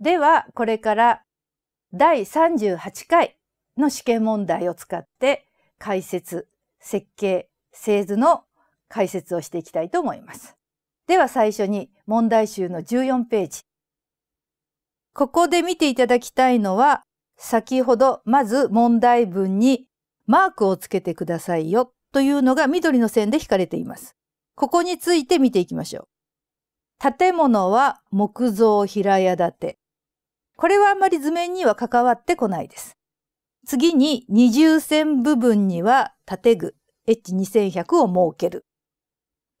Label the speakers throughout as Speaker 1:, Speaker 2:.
Speaker 1: では、これから第38回の試験問題を使って解説、設計、製図の解説をしていきたいと思います。では最初に問題集の14ページ。ここで見ていただきたいのは、先ほどまず問題文にマークをつけてくださいよというのが緑の線で引かれています。ここについて見ていきましょう。建物は木造平屋建て。これはあまり図面には関わってこないです。次に二重線部分には縦具 H2100 を設ける。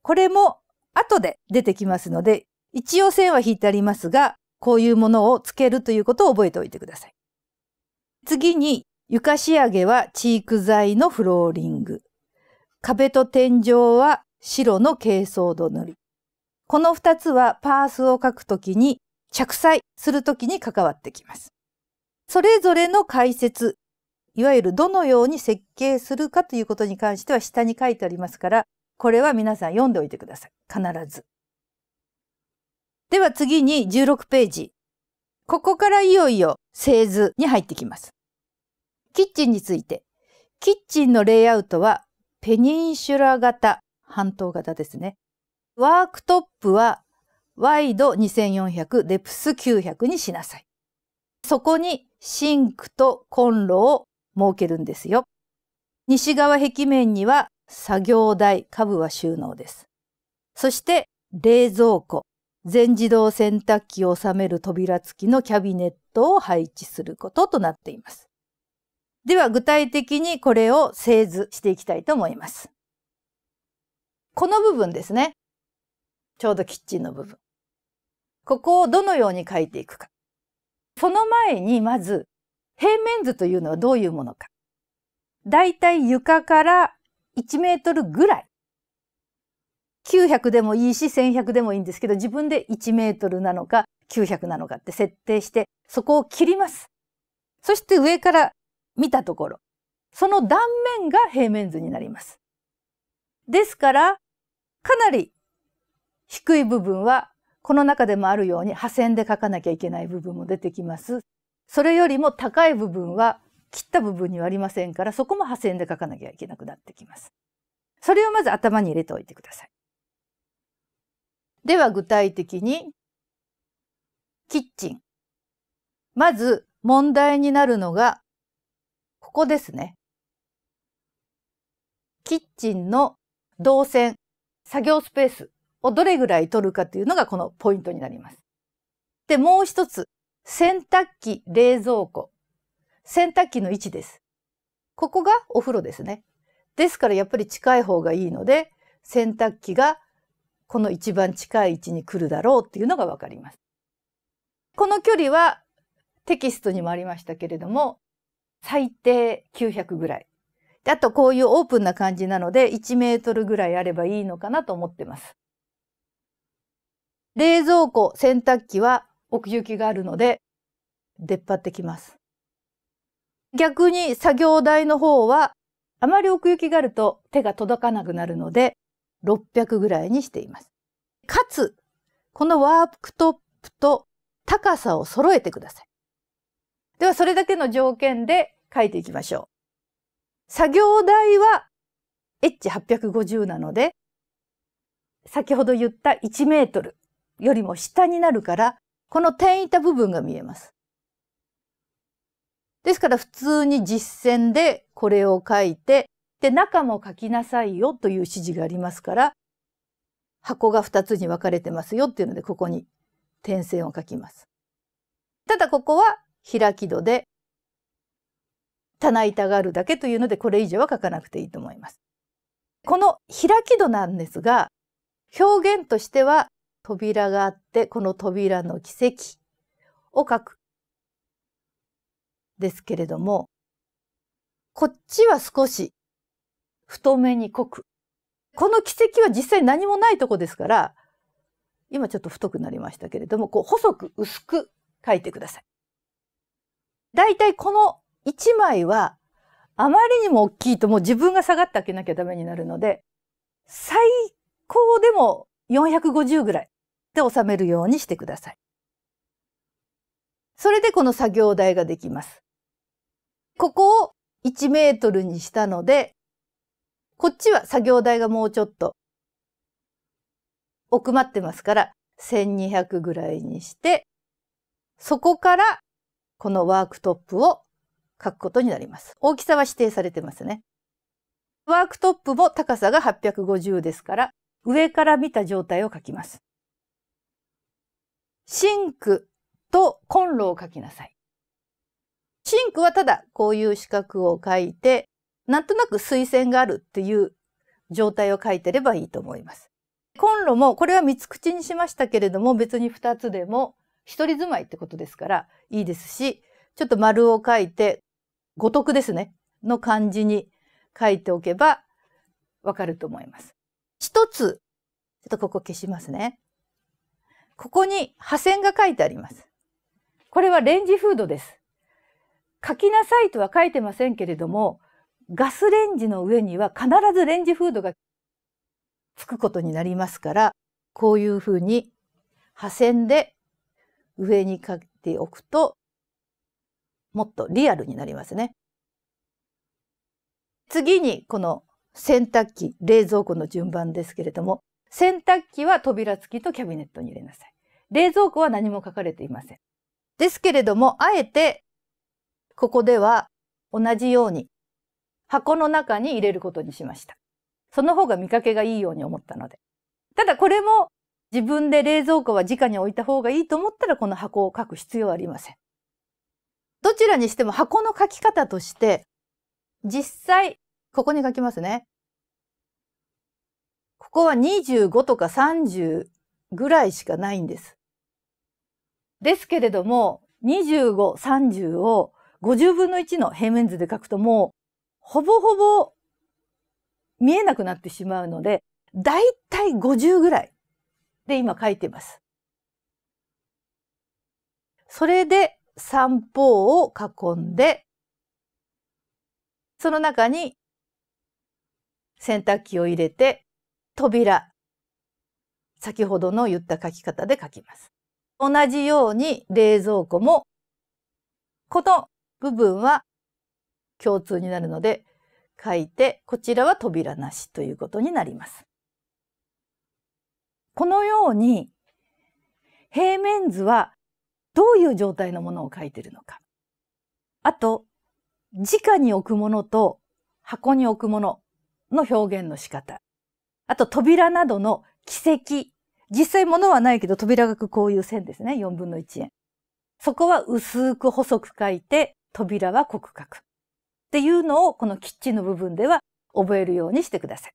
Speaker 1: これも後で出てきますので、一応線は引いてありますが、こういうものをつけるということを覚えておいてください。次に床仕上げはチーク材のフローリング。壁と天井は白の珪藻土塗り。この二つはパースを書くときに着彩するときに関わってきます。それぞれの解説、いわゆるどのように設計するかということに関しては下に書いてありますから、これは皆さん読んでおいてください。必ず。では次に16ページ。ここからいよいよ製図に入ってきます。キッチンについて。キッチンのレイアウトはペニンシュラ型、半島型ですね。ワークトップはワイド2400、デプス900にしなさい。そこにシンクとコンロを設けるんですよ。西側壁面には作業台、下部は収納です。そして冷蔵庫、全自動洗濯機を収める扉付きのキャビネットを配置することとなっています。では具体的にこれを製図していきたいと思います。この部分ですね。ちょうどキッチンの部分。ここをどのように書いていくか。その前にまず平面図というのはどういうものか。だいたい床から1メートルぐらい。900でもいいし1100でもいいんですけど自分で1メートルなのか900なのかって設定してそこを切ります。そして上から見たところ、その断面が平面図になります。ですから、かなり低い部分はこの中でもあるように破線で書かなきゃいけない部分も出てきます。それよりも高い部分は切った部分にはありませんから、そこも破線で書かなきゃいけなくなってきます。それをまず頭に入れておいてください。では具体的に、キッチン。まず問題になるのが、ここですね。キッチンの動線、作業スペースをどれぐらい取るかというのがこのポイントになります。で、もう一つ、洗濯機、冷蔵庫。洗濯機の位置です。ここがお風呂ですね。ですからやっぱり近い方がいいので、洗濯機がこの一番近い位置に来るだろうっていうのがわかります。この距離はテキストにもありましたけれども、最低900ぐらい。あとこういうオープンな感じなので1メートルぐらいあればいいのかなと思ってます。冷蔵庫、洗濯機は奥行きがあるので出っ張ってきます。逆に作業台の方はあまり奥行きがあると手が届かなくなるので600ぐらいにしています。かつ、このワークトップと高さを揃えてください。ではそれだけの条件で書いていきましょう。作業台は H850 なので、先ほど言った1メートルよりも下になるから、この点いた部分が見えます。ですから普通に実践でこれを書いて、で、中も書きなさいよという指示がありますから、箱が2つに分かれてますよっていうので、ここに点線を書きます。ただここは開き戸で、棚板があるだけというので、これ以上は書かなくていいと思います。この開き戸なんですが、表現としては扉があって、この扉の奇跡を書く。ですけれども、こっちは少し太めに濃く。この奇跡は実際何もないとこですから、今ちょっと太くなりましたけれども、こう細く薄く書いてください。だいたいこの1枚はあまりにも大きいともう自分が下がってあげなきゃダメになるので、最高でも450ぐらい。で収めるようにしてください。それでこの作業台ができます。ここを1メートルにしたので、こっちは作業台がもうちょっと奥まってますから、1200ぐらいにして、そこからこのワークトップを書くことになります。大きさは指定されてますね。ワークトップも高さが850ですから、上から見た状態を書きます。シンクとコンロを書きなさい。シンクはただこういう四角を書いて、なんとなく水線があるっていう状態を書いてればいいと思います。コンロも、これは三つ口にしましたけれども、別に二つでも一人住まいってことですからいいですし、ちょっと丸を書いて、五徳ですね、の漢字に書いておけばわかると思います。一つ、ちょっとここ消しますね。ここに破線が書いてあります。これはレンジフードです。書きなさいとは書いてませんけれども、ガスレンジの上には必ずレンジフードがつくことになりますから、こういうふうに破線で上に書いておくと、もっとリアルになりますね。次にこの洗濯機、冷蔵庫の順番ですけれども、洗濯機は扉付きとキャビネットに入れなさい。冷蔵庫は何も書かれていません。ですけれども、あえて、ここでは同じように箱の中に入れることにしました。その方が見かけがいいように思ったので。ただこれも自分で冷蔵庫は直に置いた方がいいと思ったらこの箱を書く必要はありません。どちらにしても箱の書き方として、実際、ここに書きますね。ここは25とか30ぐらいしかないんです。ですけれども、25、30を50分の1の平面図で書くともう、ほぼほぼ見えなくなってしまうので、だいたい50ぐらいで今書いてます。それで三方を囲んで、その中に洗濯機を入れて、扉。先ほどの言った書き方で書きます。同じように冷蔵庫も、この部分は共通になるので書いて、こちらは扉なしということになります。このように、平面図はどういう状態のものを書いているのか。あと、直に置くものと箱に置くものの表現の仕方。あと扉などの奇跡。実際物はないけど扉がこういう線ですね。4分の1円。そこは薄く細く書いて、扉は濃く書く。っていうのをこのキッチンの部分では覚えるようにしてください。